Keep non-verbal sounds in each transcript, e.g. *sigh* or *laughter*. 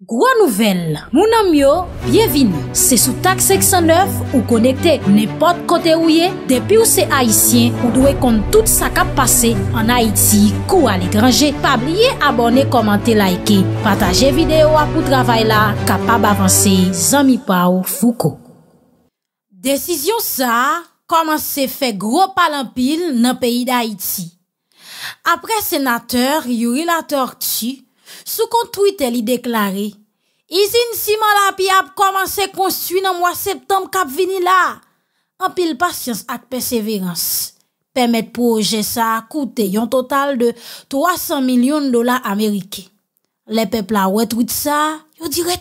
Gro nouvel, mounan myo, byevini, se sou tak 609 ou konekte nepot kote ouye, depi ou se Haitien ou dwe kont tout sa kap pase an Haiti kou alekranje. Pabliye abone, komante, laike, pataje videyo apou travay la, kapab avanse, zami pa ou fouko. Desisyon sa, koman se fe gro palampil nan peyi d'Haiti. Apre senater, yuri la tortie, Sou kon Twitter li deklare, izin siman la pi ap qu'on suit nan mois septembre kap vini la. patience pile persévérance, permettre projet Permet ça sa coûté un total de 300 millions de dollars Les Le peuples a ça, sa, yon dirait,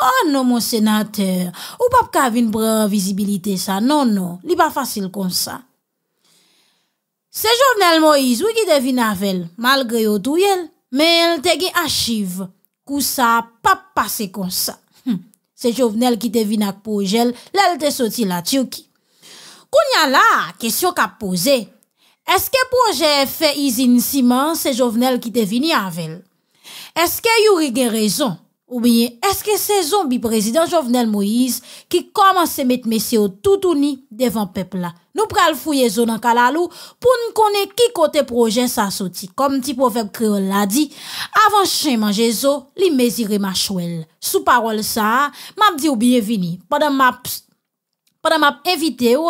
Oh non, mon sénateur, ou pas qu'à venir visibilité ça. Non, non, li pas facile comme ça. C'est journal Moïse, oui, qui devine avec, malgré tout yel. Mais elle t'a gen achive. Kou pas passé comme ça. C'est hm. Jovenel qui venu à ak là elle t'a sorti la tchouki. a là, question qu'a posé. Est-ce que projet fait usine ciment, c'est Jovenel qui t'a venu avec? Est-ce que Yuri une raison? Ou bien, est-ce que c'est zombie président Jovenel Moïse qui commence à mettre messieurs tout unis devant peuple là? Nous pral fouiller zone en Kalalou pour nous connaître qui côté projet ça sorti. Comme petit prophète créole l'a dit, avant chien manger zo, li mesire ma chouelle. Sous parole ça, m'a dit ou bienvenue. Pendant ma pendant m'a invité ou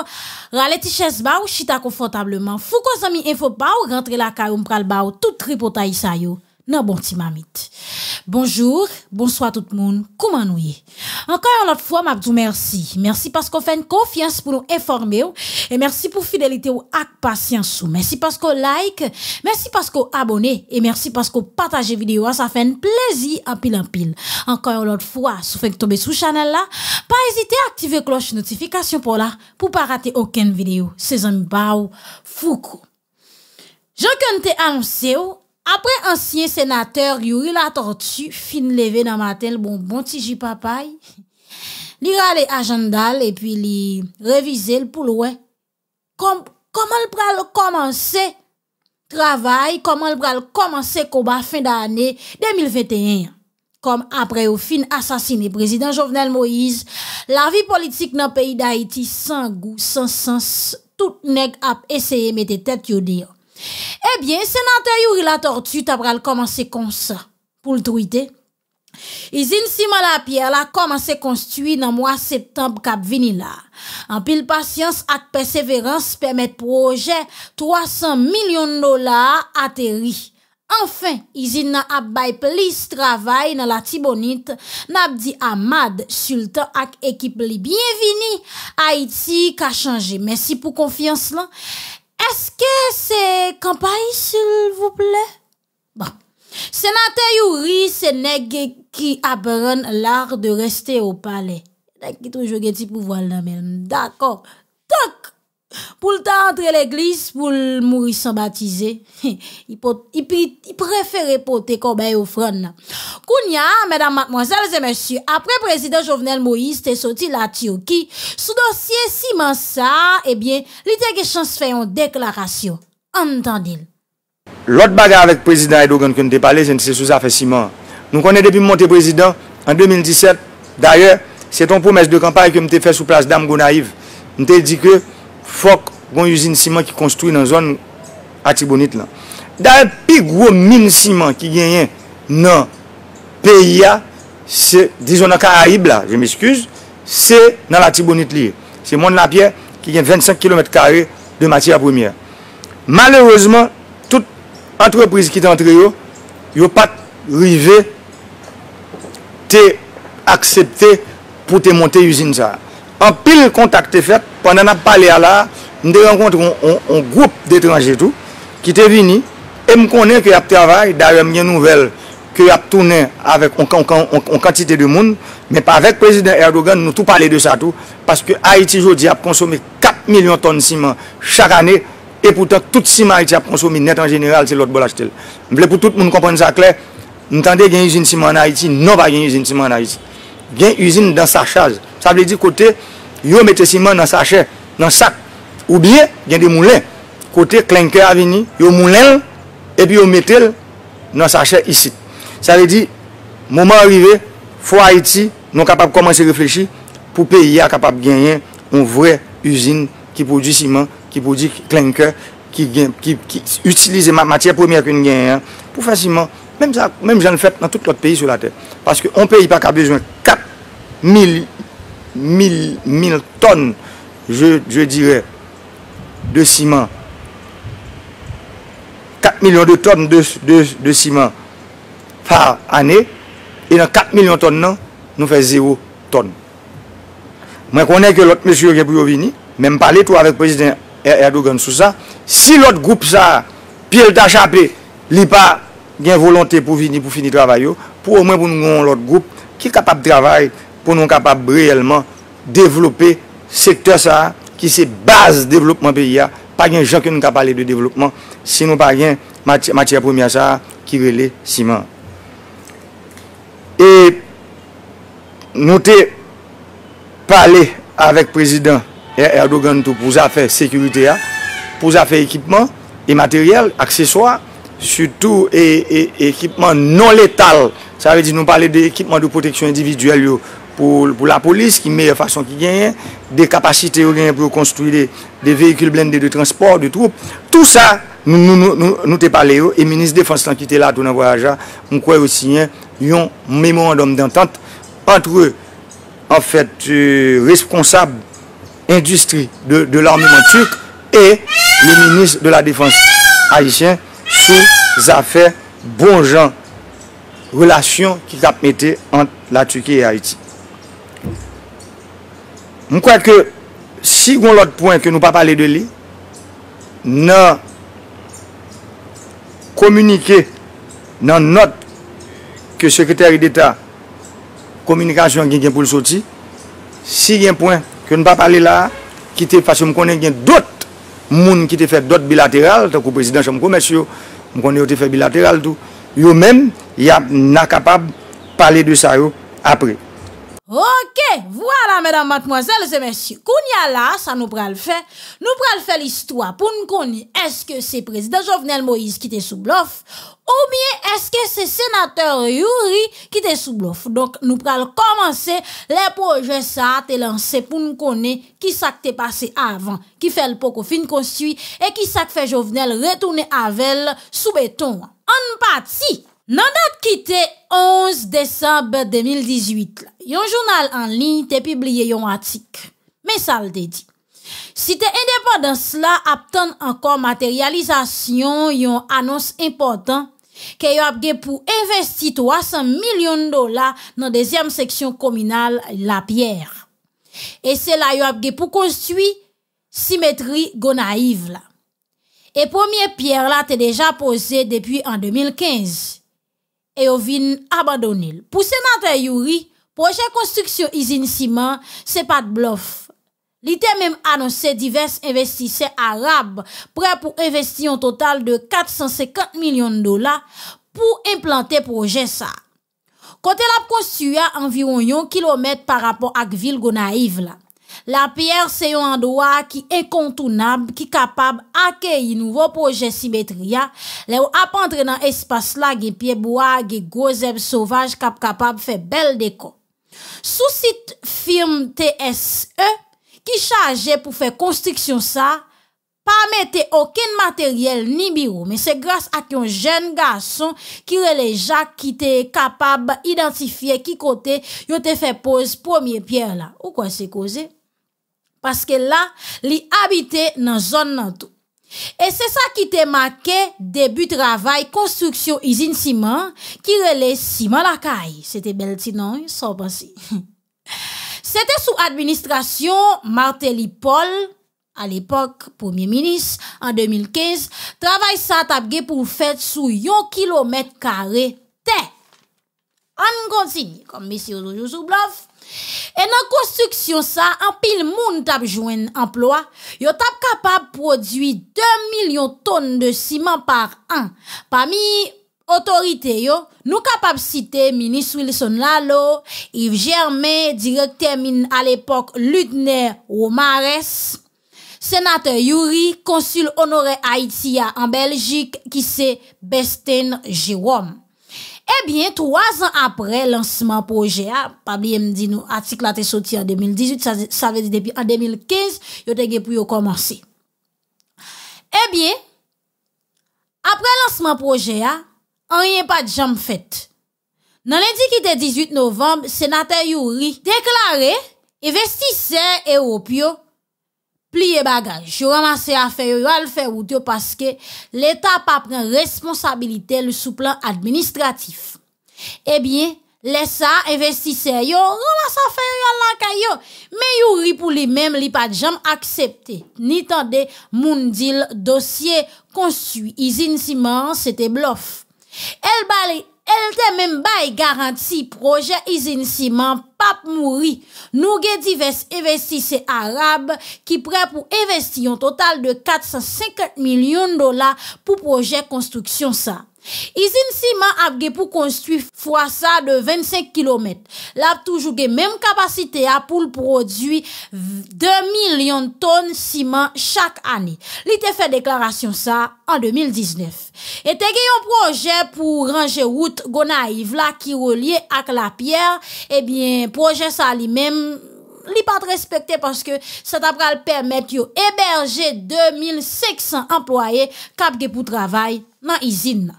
rale ti chaise ba ou chita confortablement. Fou ko zami info pas ou rentre la caillou pral ba ou tout tripotaï sa yo. Non bon mamite. Bonjour, bonsoir tout le monde. Comment nous y Encore une autre fois, m'abdou merci. Merci parce qu'on fait une confiance pour nous informer. Et merci pour fidélité ou acte patience Merci parce qu'on like. Merci parce qu'on abonne. Et merci parce qu'on partage vidéo. Ça fait un plaisir en pile en pile. Encore une fois, si vous tomber sous channel là, pas hésiter à activer cloche notification pour là, pour pas rater aucune vidéo. C'est bah un bao Je compte remercie après ancien sénateur Yuri la tortue, fin dans ma tête bon bon lira les li et puis les li le le pou Comme comment le l pral travail, comment comment le pral le combat, fin d'année 2021. Comme après au fin assassiné président Jovenel Moïse, la vie politique dans le pays d'Haïti, sans goût, sens, tout nèg a mettre mettre tête yo dir. Eh bien, sénateur il la tortue, tu le commencer comme ça. Pour le tweeter. Ils Simon la pierre la commencé construit dans mois septembre cap là. En pile patience et persévérance permet projet 300 millions de dollars atterri. Enfin, ils ont ap plus plus travail dans la Tibonite. N'ap Ahmad Sultan ak équipe li bienvenue Haïti qu'a changé. Merci pour confiance là. Est-ce que c'est campagne, s'il vous plaît? Bon. Sénateur Yuri, c'est nèg qui apprend l'art de rester au palais. Nèg qui toujours des petits pouvoir là même. D'accord. Donc, pour le temps entre l'église pour le mourir sans baptiser *laughs* il il préférait porter comme offrande kounya mesdames mademoiselles et messieurs après président Jovenel Moïse est sorti la Turquie sous dossier Simon ça eh bien il a chance faire une déclaration entendez l'autre bagarre avec le président Erdogan que nous parlé c'est sous affaire Simon nous connaissons depuis monter président en 2017 d'ailleurs c'est ton promesse de campagne que t'es fait sous place d'Amgonaïve t'ai dit que fok gwen yusine siman ki konstruy nan zon atibonit lan. Da yon pi gro min siman ki genyen nan PIA se, di zon akar aib la, je m'eskuse, se nan atibonit liye. Se moun la piye ki genyen 25 km2 de matia premye. Malerezman tout antreprise ki tan treyo yo pat rive te aksepte pou te monte yusine sa. An pil kontak te fet pandan ap pale ala, m de renkontre on group detranje tou, ki te vini, e m konen ki ap travay da rem gen nouvel, ki ap tounen avèk on kantite de moun, mè pa avèk prezident Erdogan nou tou pale de sa tou, paske Haiti jodi ap konsome 4 milyon ton siman chak anè, e poutan tout siman Haiti ap konsome net an general se lot bolach tel. M ble pou tout moun kompon sa kler, m tende gen usine siman en Haiti, nou va gen usine siman en Haiti. Gen usine dans sa chaze, sa vle di kote Yo mette siman nan sache, nan sak, oubie, gen de moulen. Kote, klenke avini, yo moulen, epi yo mette nan sache isi. Sa le di, mouman arrive, fwa Haiti, nou kapap komanse reflechi, pou peyi a kapap genyen, un vre usine ki produ siman, ki produ klenke, ki utilize matye pwemye akoun genyen, pou fwa siman, menm jan fwep nan tout lot peyi sou la te. Paske, an peyi pa ka bejwen, kap mili, 1000 ton je dirè de siman 4 milyon de ton de siman par anè e nan 4 milyon ton nan nou fè 0 ton mwen konè ke lot M. Gabriel Vini mwen mpale tou avèk prezident Erdogan sou sa si lot goup sa pi el ta chapè li pa gen volontè pou Vini pou fini travay yo pou ou mwen pou nou goun lot goup ki kapap travay pou nou kapap breyèlman devlopè sektèr sa a ki se base devlopman peyi a, pa gen jankè nou kapalè de devlopman, sinou pa gen matyèr pòmya sa a ki relè siman. E nou te palè avèk prezident Erdogan tou pou zafè sekurite a, pou zafè ekipman e materyèl, akseswa, sütou e, e, e ekipman non létal, sa vè di nou palè de ekipman de proteksyon individuel yo pou la polis, ki meye fason ki genyen, de kapasite ou genyen pou konstruy de vehikul blende, de transport, de troupe, tout sa, nou te pale yo, e minis defans lankite la, tou nan voyaja, mkwe ou siyen, yon memouan d'om d'antante, antre, an fèt, euh, responsab industri de l'armement turk, e le minis de la defans haitien, sou zafè bonjan relasyon ki kap mette antre la Turke et Haïti. Mwen kwa ke, si gwen lout pwen ke nou pa pale de li, nan komunike nan not ke sekretary d'Etat, komunikasyon gen gen pou lsoti, si gen pwen ke nou pa pale la, ki te fasyon mwen konen gen dot moun ki te fe dot bilateral, ta kou prezidansyon mwen komens yo, mwen konen yo te fe bilateral tou, yo men, ya nan kapab pale de sa yo apre. Ok, voilà mesdames, mademoiselles et messieurs. a là, ça nous le fait. Nous le fait l'histoire pour nous connaître est-ce que c'est président Jovenel Moïse qui était sous bluff ou bien est-ce que c'est sénateur Yuri qui était sous bluff. Donc nous le commencer les projets ça a pour nous connaître qui ça passé avant, qui fait le poco fin construit et qui ça fait Jovenel retourner avec sous béton. En partie Nan date quitté 11 décembre 2018 un journal en ligne ligne te un article. Mais ça ça le dit. Si te indépendant là, à encore matérialisation yon annonce important que yo ap investi 300 millions dollars dollars deuxième section communale la pierre et c'est la yo ap pour pour symétrie simetri là la. première première pierre, la te déjà posée depuis en 2015. Et au vin abandonné. Pour sénateur Yuri, construction ciment, ciment, ciment, pas pas de bluff. te même annoncé divers investisseurs arabes prêts pour investir un total de 450 millions de dollars pour implanter projet. ça. Côté la construit environ un km par rapport à ville Gonaïve là. La pierre, c'est un endroit qui est incontournable, qui est capable d'accueillir nouveau projet symétria. Là, on dans espace là, des pieds bois, des gros herbes sauvages, cap capable faire belle déco. Sous site firme TSE, qui chargé pour faire construction ça, pas mettre aucun matériel ni bureau, mais c'est grâce à un jeune garçon qui relève Jacques qui était capable d'identifier qui côté il a fait pose première pierre là. Ou quoi c'est causé? parce que là, ils habitaient dans zone dans tout. Et c'est ça qui t'est marqué début travail construction usine ciment qui relève ciment la caille. C'était bel non ça penser. *laughs* C'était sous administration Martelly Paul à l'époque premier ministre en 2015, travail ça tabgué pour faire sous yon kilomètre carré terre. On continue comme messieurs, toujours sous et dans construction sa, en pile moun tap jwen produit yo tap de produire 2 de tonnes de ciment par an. Parmi autorités, yo, nous citer le ministre Wilson Lalo, Yves Germain, directeur à l'époque Ludner Romares, sénateur Yuri, consul honoré Haïti en Belgique, qui se Besten Jérôme. Eh bien, trois ans après lancement projet a, ah, me dit nous, article a été sorti en 2018, ça veut dire depuis 2015, il te pour Eh commencer. lancement bien, après lancement projet, a, ah, de pas de jambes Le Dans novembre, le sénateur 18 novembre, sénateur Yuri deklare, et OPIO plier bagage. Je ramasse affaire yo, al faire route parce que l'État pas prend responsabilité le sous plan administratif. Eh bien, les ça investisseur yo ramasse affaire yo la caillou, mais yo ri pour lui même li pas jamais accepté. Ni tande moun dit dossier construit usine ciment c'était bluff. Elle balé El temen bay garanti proje izin siman pap mouri nou ge divest investise Arab ki pre pou investi yon total de 450 milyon dola pou proje konstruksyon sa. Izin ciment a pour construire fois ça de 25 km. La toujours toujours la même capacité pour produire 2 millions 2 tonnes de ciment chaque année. Li te fait déclaration ça en 2019. Et te un projet pour ranger route route Gonaïve qui qui à à la eh bien projet ça lui même li pas respecté parce que ça t'a permettre héberger 2500 employés cap pour travail dans l'usine.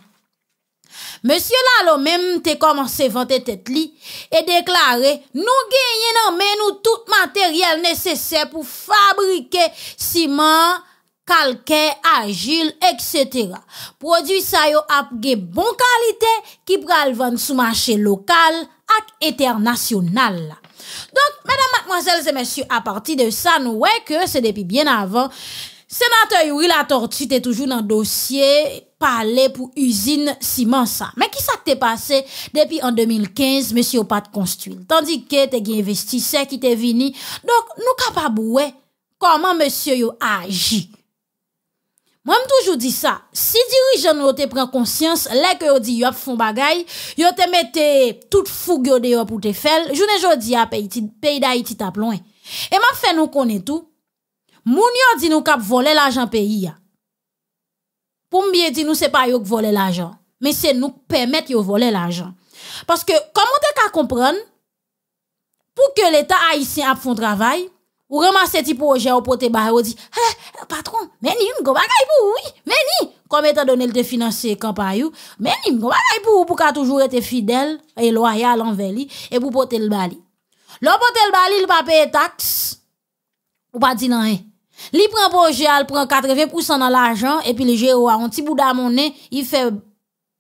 Monsieur Lalo même te commencé vanter tête li et déclaré « nous gagnons mais men nous tout matériel nécessaire pour fabriquer ciment calcaire, agile, etc. Produit ça yo bonne bon qualité qui pral vendre le marché local et international. Donc, mesdames, mademoiselles et messieurs, à partir de ça, nous voyons que c'est depuis bien avant Sénateur Yuri la tortue t'es toujours dans le dossier parler pour usine ciment ça. Mais qui s'est passé depuis en 2015 monsieur au pas de construire. Tandis que t'es investisseur qui t'es venu. Donc nous capable comment monsieur a agi. Moi me m'm toujours ça. Si dirigeant nous te prend conscience là que yo dit yo font bagay, yo te mette toute fougue dehors pour te faire. Journée jodi à pays d'Haïti t'a loin. Et m'a fait nous connaît tout. Moun dit di nou kap vole l'argent pays ya. Pou mbye di nou pas pa yo k vole l'argent. Mais c'est nous qui permettons de voler l'argent. Parce que, comment tu peux comprendre, pour que l'État haïtien ait un travail, ou ramasser ce projet au poté barre, ou dit, hein, patron, mais ni, vous avez pour vous, mais ni, comme étant donné le financer campagne, mais ni, vous avez pour vous, pour qu'il toujours été fidèle et loyal envers lui, et pour porter le bali. L'autre portez le bali, il ne paye pas taxes, ou pas dire non Eh. Li pren projet, il prend 80% dans l'argent, et puis le géo a un petit bout monnaie, hein, il fait,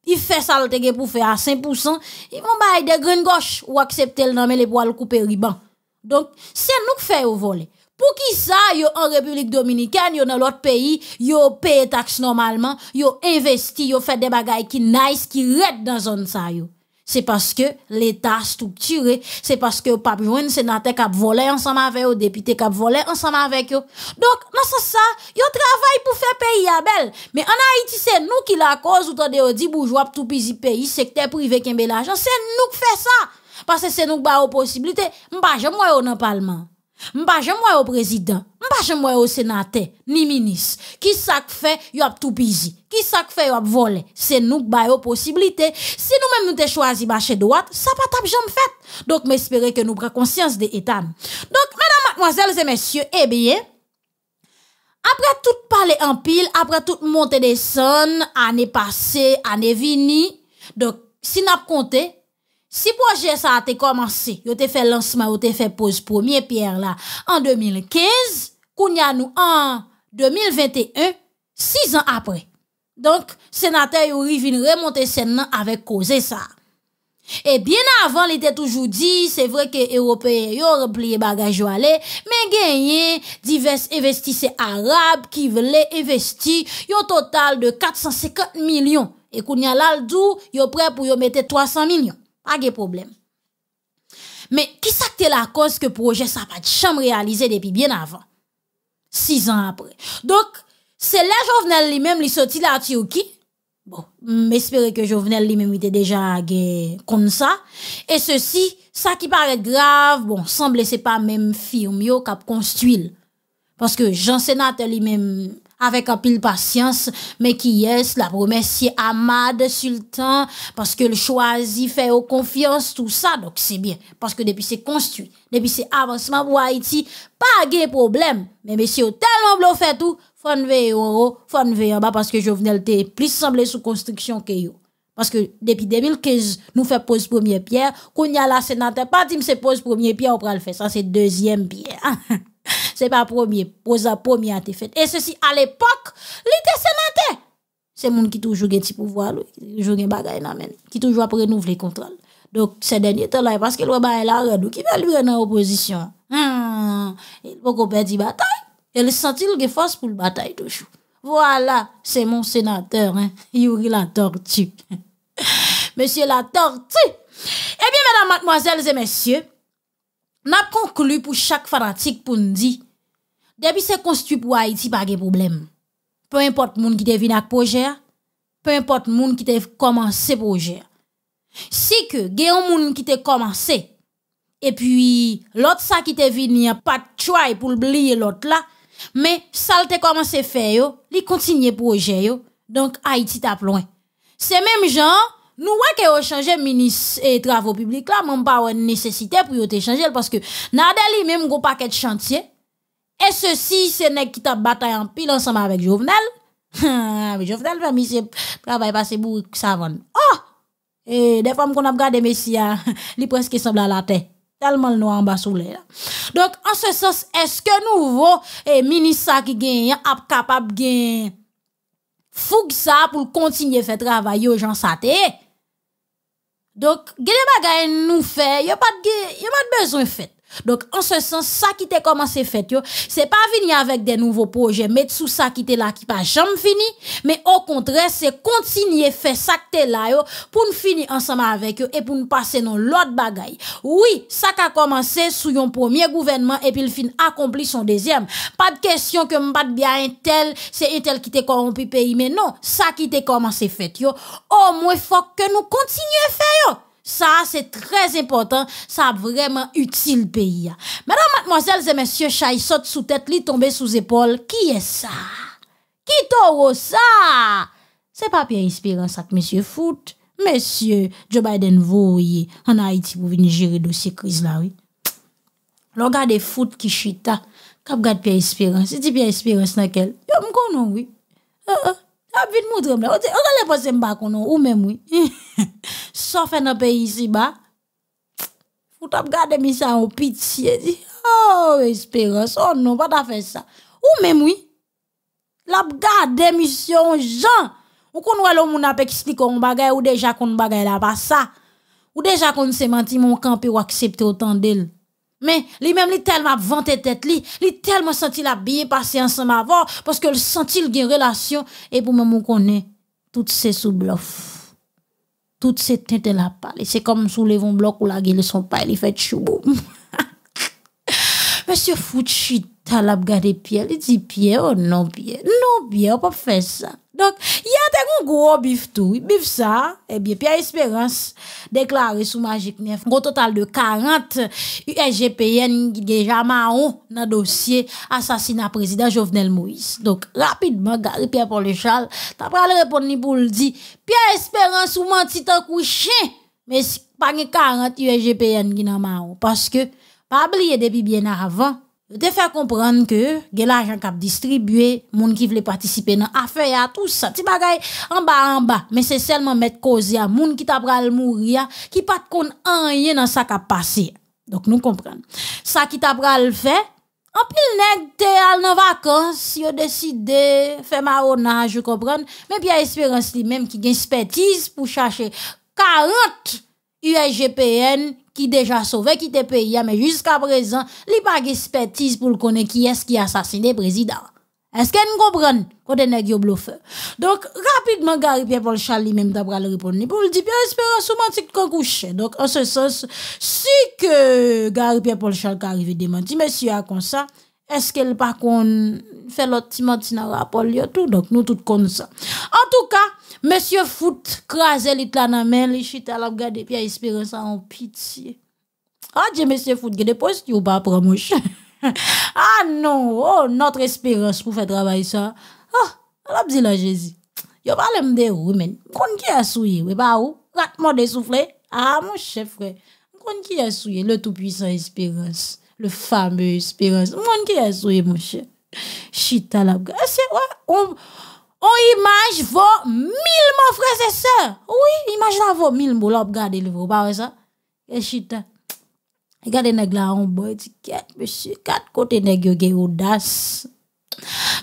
il fait ça le pour faire à 5%, ils vont bailler des graines gauche ou accepter le nom les poils couper riban. Donc, c'est nous qui faisons voler. Pour qui ça, en République Dominicaine, yo dans l'autre pays, yo paye taxes normalement, yo investi, yo fait des bagailles qui nice, qui red dans zone ça c'est parce que l'État structuré, c'est parce que pas besoin de sénateur qui volé ensemble avec eux, député qui volé ensemble avec eux. Donc, non ça. sens, ils travaillent pour faire pays à belle. Mais en Haïti, c'est nous qui la cause, ou des dit bourgeois, tout petit pays, secteur privé qui a l'argent, c'est nous qui fait ça. Parce que c'est nous qui avons possibilité. pas je moi au Parlement suis pas au président, suis pas au sénateur, ni ministre. Qui ça fait, y'a tout pisi. Qui ça fait, y'a volé. C'est nous qui avons possibilité. Si nous-mêmes nous t'ai choisi marcher droite, ça pas tape fait. Donc, j'espère que nous prenons conscience de l'État. Donc, Madame mademoiselles et messieurs, eh bien, après tout parler en pile, après tout monter des sons, année passée, année vini, donc, si n'a pas compté, si projet ça a été commencé, a été fait lancement, a été fait pose première pierre là en 2015, a nous en 2021, six ans après. Donc, sénateur yo revin remonter scène avec causé ça. Et bien avant, il était toujours dit, c'est vrai que Européens yo replié bagage yo aller, mais gagné divers investisseurs arabes qui voulaient investir un total de 450 millions. Et a là, yo prêt pour yo mettre 300 millions pas de problème. Mais qui ça que la cause que projet ça pas de chambre réalisé depuis bien avant? Six ans après. Donc, c'est là Jovenel lui-même, sortit sorti la Turquie. Bon, m'espérer mm, que Jovenel lui-même était déjà comme ça. Et ceci, ça qui paraît grave, bon, semble c'est pas même firme yo a construit. Parce que Jean sénat lui-même avec un pile patience, mais qui est la promesse Ahmad Sultan parce que le choisi fait aux confiance tout ça donc c'est bien parce que depuis c'est construit, depuis c'est avancement pour Haïti, pas de problème. Mais messieurs tellement bleu fait tout, faut veiller en faut veiller en bas parce que Jovenel était plus semblé sous construction que yo. Parce que depuis 2015, nous fait pose première pierre, qu'on y a la sénateur, pas dit c'est pose première pierre, on pourra le faire. Ça, c'est deuxième pierre. *laughs* c'est pas premier, posa premier à te fait. Et ceci, à l'époque, l'été sénateur. C'est monde qui toujours gagne petit pouvoir, toujours gagne bagaille dans qui toujours après renouveler contrôle. Donc, ces derniers temps là, parce que le bail la redou. qui va lui en opposition. Hmm. il faut qu'on perde bataille. Elle sentit le force pour le bataille toujours. Voilà, c'est mon sénateur, hein. *laughs* Yuri la tortue. *laughs* Monsieur la tortue. Eh bien, mesdames, mademoiselles et messieurs, n'a conclu pour chaque fanatique pour nous dire depuis c'est construit pour Haïti, pas de problème. Peu importe moun qui te avec projet, peu importe moun qui te commencé projet. Si que un moun qui te commencé, et puis l'autre ça qui te a pas de choix pour oublier l'autre là, mais ça te commencé faire yo, li continue projet yo. Donc Haïti tap loin. C'est même genre Nou wè ke yo changé Travaux et travaux publics la, pas pa wè pour pou yo te parce Parce que mêmes même, paquet de chantiers. chantier, et ceci, c'est n'est qui t'a bataille en pile ensemble avec Jovenel. *laughs* Ah, mais Jovenel, va mis travail passé pour va. Oh! Et des femmes qu'on a regardé Messia, il presque semble à la tête. Tellement le noir en bas sous l'air. Donc, en ce sens, est-ce que nouveau et eh, ministre qui gagne, a capable gagne faire sa travail kontinye gens? faire? yo ce sate. nous faisons, Il n'y a pas de besoin besoin fait. Donc, en ce sens, ça qui t'est commencé fait, yo, c'est pas venir avec des nouveaux projets, mettre sous ça qui t'est là, qui pas jamais fini, mais au contraire, c'est continuer faire ça qui t'est là, yo, pour nous finir ensemble avec eux et pour nous passer dans l'autre bagaille. Oui, ça qui a commencé sous un premier gouvernement et puis le fin accompli son deuxième. Pas de question que pas bien tel, c'est un tel qui t'est corrompu pays, mais non, ça qui t'est commencé fait, yo, au moins faut que nous continuions faire, yo. Ça, c'est très important. Ça a vraiment utile pays. Hein. Madame, mademoiselles et messieurs, Chai saute sous tête, lit tombé sous épaule. Qui est ça? Qui t'auro ça? C'est pas bien inspirant ça que monsieur foot. Monsieur, Joe Biden voyez en Haïti pour venir gérer dossier crise là, oui. des foot qui chita. Hein. Cap garde Pierre Espérance. C'est dit Pierre Espérance n'a Yo, oui. Euh, euh a vite moudre m'la. On a les poser m'ba konon, ou même oui. Sauf *laughs* en un pays ici bas. Ou tap gade mi sa pitié. E oh, espérance, oh non, pas ta fait ça. Ou même oui. La gade mission, Jean. Ou kon ou alon moun ap explique des choses, ou déjà kon bagay là-bas, ça. Ou déjà qu'on s'est menti mon camp ou accepter autant d'elles. Mais lui-même, il tellement vanté tête, il tellement senti la bien passer ensemble avant, parce que le senti le une relation, et pour moi qu'on toutes toutes ces sous bluff. Toutes ces têtes là pâle. C'est comme les un blocs ou la ne sont pas, il fait chou. *laughs* Monsieur Fouchi, t'as la des Pierre, il dit pied oh non pied, non Pierre, on faire ça. Donc, c'est un gros bif tout. Bif eh bien Pierre Espérance déclaré sous Magique Neuf un total de 40 déjà marron dans le dossier assassinat président Jovenel Moïse. donc rapidement Gary Pierre Paul Echal, ta pour répondre ni le dire. Pierre Espérance ou menti tan couché, mais pas pas qui 40 USGPN Parce que, maon. que pas depuis bien avant. Je te faire comprendre que de l'argent qu'a distribuer monde qui voulaient participer dans affaire à tout ça. Ti bagay en bas en bas, mais c'est seulement mettre cause à qui qui qui qui mourir qui pas rien dans sa Donc nous comprenons. Ça qui t'a le faire en pile nèg te al nan vacances, décide décidé faire maronnage, je comprends. Mais bien espérance li même qui une expertise pour chercher 40 USGPN qui déjà sauvé, qui te pays, hein, mais jusqu'à présent, li pas expertise pour connaître qui est-ce qui a assassiné le président. Est-ce qu'elle nous comprend quand nèg yo bluffeur? Donc, rapidement, Gary Pierre-Paul Charles lui-même d'après le répondre. Pour le dire, bien Espérance ou Mantique qu'on couche. Donc, en ce sens, si que Gary Pierre-Paul Charles qui arrive démenti, monsieur a comme ça, est-ce qu'elle pas qu'on fait l'autre petit dans rapport tout? Donc, nous tout comme ça. En tout cas, Monsieur fout krasé lit la nan men, li chita la gade pi espérance en pitié. Ah Dieu monsieur foot, gade poste ou pas prendre mouche. *laughs* ah non, oh notre espérance pour faire travail ça. Oh, la la Jésus. Yo parle pas de ou men. Kon qui a souye, ou ba ou? Rat de Ah mon chef frère. Kon qui a souye le tout puissant espérance, le fameux espérance. Mon qui a souye mon chef. Chita la gade. Eh, c'est ouais, on on image vos mille mon frère et sœurs. Oui, image la vaut mille mon l'op gade le vous pas ça. Et chita. Regardez neg la on boy tu quatre monsieur quatre côtés neg yo gay audace.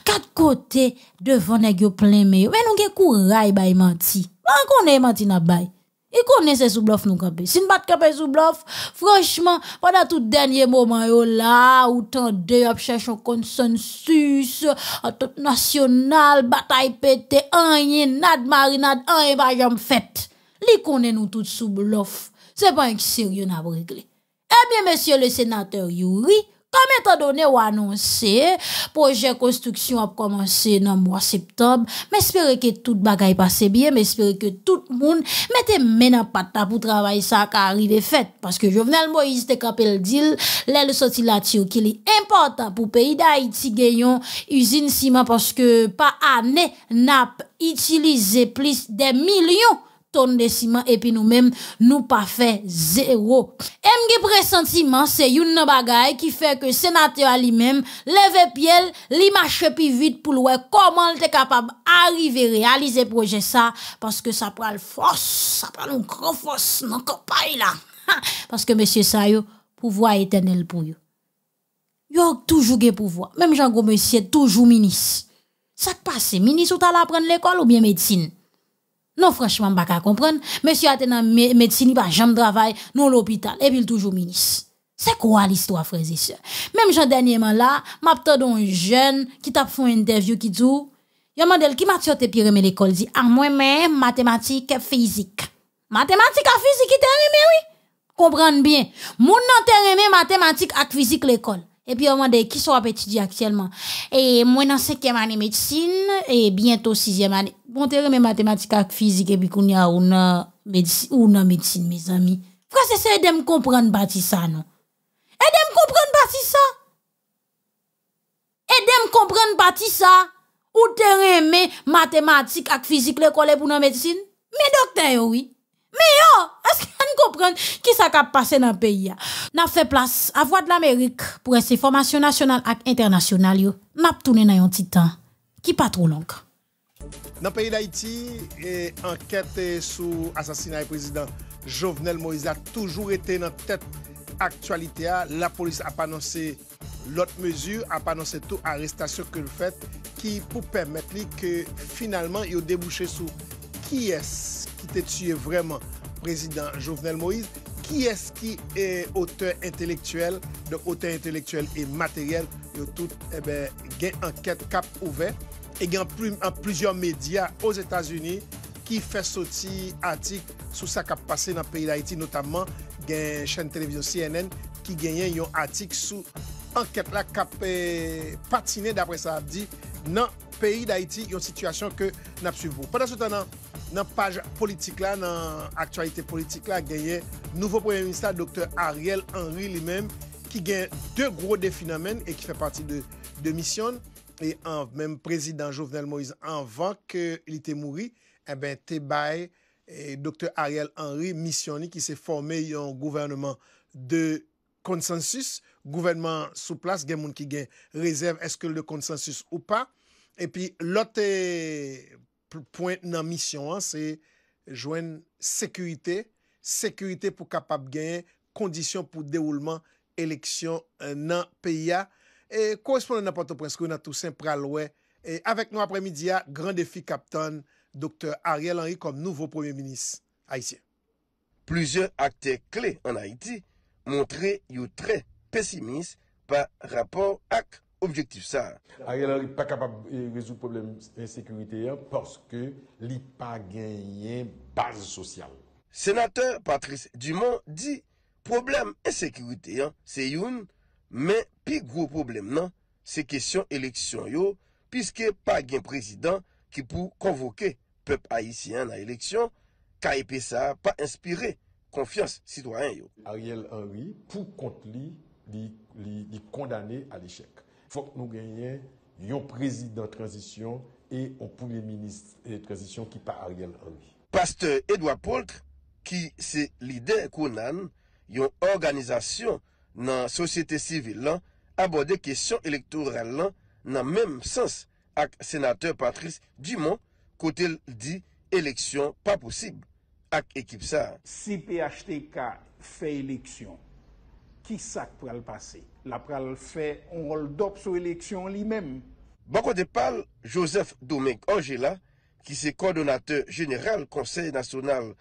Quatre côtés devant neg yo plein mais nous gay courage bay menti. On connaît menti na bay. Il connaît ces sous nous camper. Si nous pas sous bluff, franchement, pendant tout dernier moment là, où tant de un consensus à tout nationale, bataille pété, rien nad marinade, rien pas jamais fait. Li connaît nous tout sous bluff. C'est pas un sérieux n'a régler. Eh bien monsieur le sénateur Yuri, comme étant donné ou annoncé, projet construction a commencé dans le mois septembre, J'espère que tout bagaille passe bien, j'espère que tout le monde mette main en patte pour travailler ça, arrive arrivé fait. Parce que Jovenel Moïse te capé le deal, l'aile sorti qui est important pour pays d'Haïti gagnon usine ciment parce que pas année n'a utilisé plus des millions tonnes de ciment et puis nous-mêmes, nous pas fait zéro. Et les pressentiment, c'est une bagaille qui fait que sénateur lui-même, lève pied, li marche plus vite pour voir comment il est capable d'arriver réaliser projet ça, parce que ça prend le force, ça prend une grande force dans campagne là. parce que monsieur ça pouvoir éternel pour vous. Yo toujours le pouvoir. Même Jean-Gros monsieur toujours ministre. Ça passe, ministre ou t'as l'apprendre prendre l'école ou bien médecine? Non, franchement, je ne pas comprendre. Monsieur a été dans médecine, il pas jamais travail Non l'hôpital, et puis il toujours ministre. C'est quoi l'histoire, frères et sœurs? Même j'en dernièrement là, m'a un jeune qui t'a fait une interview qui dit, un modèle qui m'a te pire mais l'école dit, à ah, moi-même, mathématiques, physique. Mathématiques et physique, il t'a oui? Comprendre bien. Moun nan te mathématiques et physique l'école. Et puis, on m'a dit, qui sont étudiés actuellement? Et moi, dans cinquième année médecine, et bientôt sixième année. Bon, t'es mes mathématiques, physique, et puis, qu'on y a, une médecine, mes amis. Pourquoi c'est ça, me comprendre, bâti ça, non? de me comprendre, bâti ça? de me comprendre, bâti ça? Ou t'es remis mathématiques, physique, l'école, pour la médecine? Mais docteur, oui. Mais oh! Goprenk ki sa kap pase nan peyi ya. Nap fe plas avwa d'Amerik pou ese formasyon nasyonal ak internasyonal yo. Map toune nan yon titan ki pa tro lonk. Nan peyi d'Aiti, enket sou asasina yon prezident Jovenel Moïse a toujou rete nan tet aktualite ya. La polis ap anonse l'ot mesur, ap anonse tou arrestasyon ke l'fet ki pou pemet li ke finalman yo debouche sou ki es ki te tue vreman président Jovenel Moïse, qui est-ce qui est auteur intellectuel, de auteur intellectuel et matériel, et tout, eh une ben, enquête cap ouvert, et il y a plusieurs médias aux États-Unis qui fait sortir article sur ce qui a passé dans le pays d'Haïti, notamment une chaîne de télévision CNN qui gagne un article sur enquête la qui a eh, patiné d'après ça dit dans le pays d'Haïti, une situation que nous suivie. Pendant ce temps, nan paj politik la, nan aktualite politik la, genye nouvo premier ministère, Dr. Ariel Henry li men, ki gen de gro de fenomen, e ki fe pati de mission, e an men prezident Jovenel Moïse, anvan ke li te mouri, e ben te bay, eh, Dr. Ariel Henry, missioni, ki se forme yon gouvernement de konsensus, gouvernement sou plas, gen moun ki gen rezerv, eske le konsensus ou pa, e pi lote politik, Poin nan misyon an, se jwen sekurite, sekurite pou kapap genye, kondisyon pou dewouman, eleksyon euh, nan peya. E koresponde nan pato preskou, nan tou sen pralwe. E avek nou apremidia, Grand Defi Kapton, Dr. Ariel Henry, kom nouvo Premier Ministre Haitien. Plouze akte kle an Haiti, montre you tre pesimist pa rapor ak. Objektif sa. Ariel Henry pa kapab rezu probleme ensekwite yon, porske li pa genyen base sosyal. Senateur Patrice Dumont di, probleme ensekwite yon se yon, men pi gro probleme nan, se kesyon eleksyon yo, piske pa gen prezident ki pou konvoke pep Aisyen la eleksyon, ka epesa pa inspire konfians sitwany yo. Ariel Henry pou kont li li kondane al eshek. Fok nou genyen yon prezident transisyon e opou le ministre eh, transisyon ki pa a rgen anbi. Pasteur Edouard Poltre ki se lider konan yon organizasyon nan sosyete sivil lan abode kesyon elektorel lan nan menm sens ak senateur Patrice Dumont kote l di eleksyon pa posib ak ekip sa. Si PHTK fey eleksyon. Ki sak pral pase? La pral fe on roldop sou eleksyon li men? Ban kote pal, Josef Domek Angela, ki se kondonateur general konsey nasyonal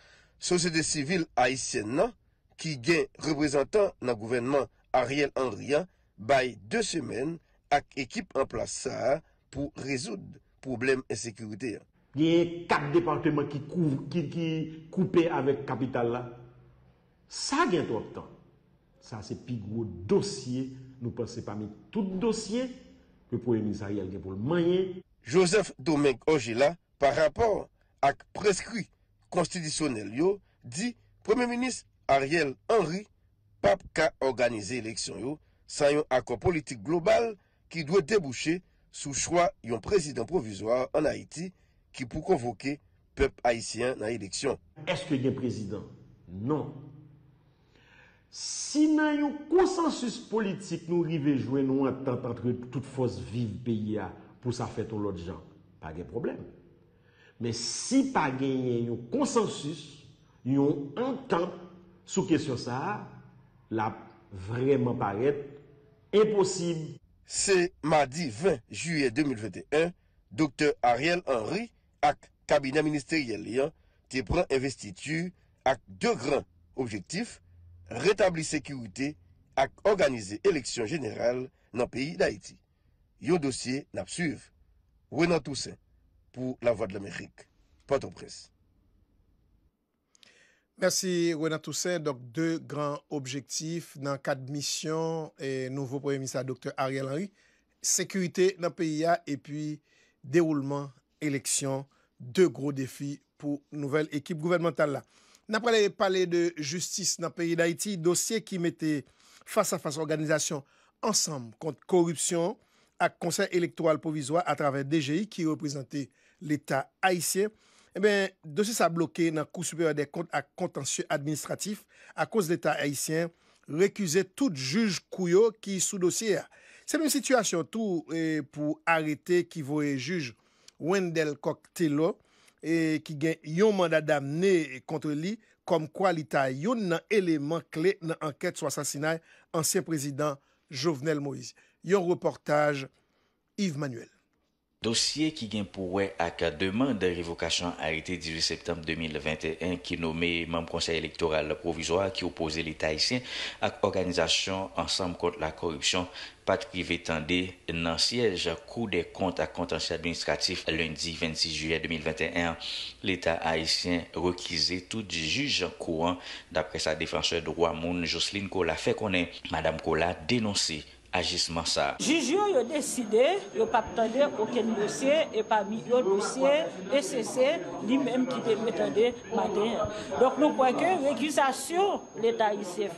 sosyede sivil haisyen nan, ki gen reprezentant nan gouvennman Ariel Andrian, baye 2 semen ak ekip an plasa pou rezoud poublem ensekurite. Diye 4 departement ki koupe avèk kapital la, sa gen 3 tan. Sa se pi gwo dosye, nou pase pa mi tout dosye, ke pou yon minis Ariel gen pou l'manyen. Joseph Domek Ojela, pa rapor ak preskri konstidisyonel yo, di, premier minis Ariel Henry, pap ka organize eleksyon yo, sa yon akon politik global ki dwe debouche sou chwa yon prezident provizor an Haiti ki pou konvoke pep Haitien nan eleksyon. Eske gen prezident? Non. Si nan yon konsensus politik nou rivejouen nou an tantantre tout fos viv beya pou sa fet ou lot jan, pa gen problem. Men si pa gen yon konsensus, yon an tant sou kesyon sa, la vreman paret eposib. Se madi 20 juye 2021, doktor Ariel Henry ak kabina minister yel liyan te pran investitu ak de gran objektif Retabli sekurite ak organize eleksyon jeneral nan peyi da eti. Yon dosye nap suive. Wena Toussaint pou la Voix de l'Amérique. Porto Presse. Mersi Wena Toussaint. Dok de gran objektif nan kat misyon nouvo premier minister Dr. Ariel Henry. Sekurite nan peyi a epi deroulement eleksyon. De gro defi pou nouvel ekip gouvernemental la. Naprele pale de justice nan peyi d'Haiti, dosye ki mette fasa fasa organizasyon ansam kont korupsyon ak konsen elektoral provizwa a traven DGI ki represente l'Etat Haitien. E eh ben, dosye sa bloke nan kou supere de kont ak kontansyon administratif ak kons l'Etat Haitien, rekuse tout juj kouyo ki sou dosye a. Se mwen situasyon tou eh, pou arete ki voye juj Wendell Coctello. e ki gen yon mandadam ne kontre li kom kwa lita yon nan eleman kle nan anket sou asansinay ansyen prezident Jovenel Moïse. Yon reportaj, Yves Manuel. Dosye ki gen pouwe ak a deman de revokasyon a ite 18 septem 2021 ki nome mem konsey elektoral provizwa ki opose l'Etat Haitien ak organizasyon ansam kont la korupsyon patrive tende nan siyej kou de kont ak kontansi administratif lundi 26 juye 2021. L'Etat Haitien rekize tout juj kouan dapre sa defanseur de Rouamoun, Jocelyne Kola, fe konen Madame Kola denonsi. agissement ça. Juju a décidé, il n'a pas attendu aucun dossier et parmi le dossier SCC, lui-même qui était matin. Donc nous croyons que l'État ici fait,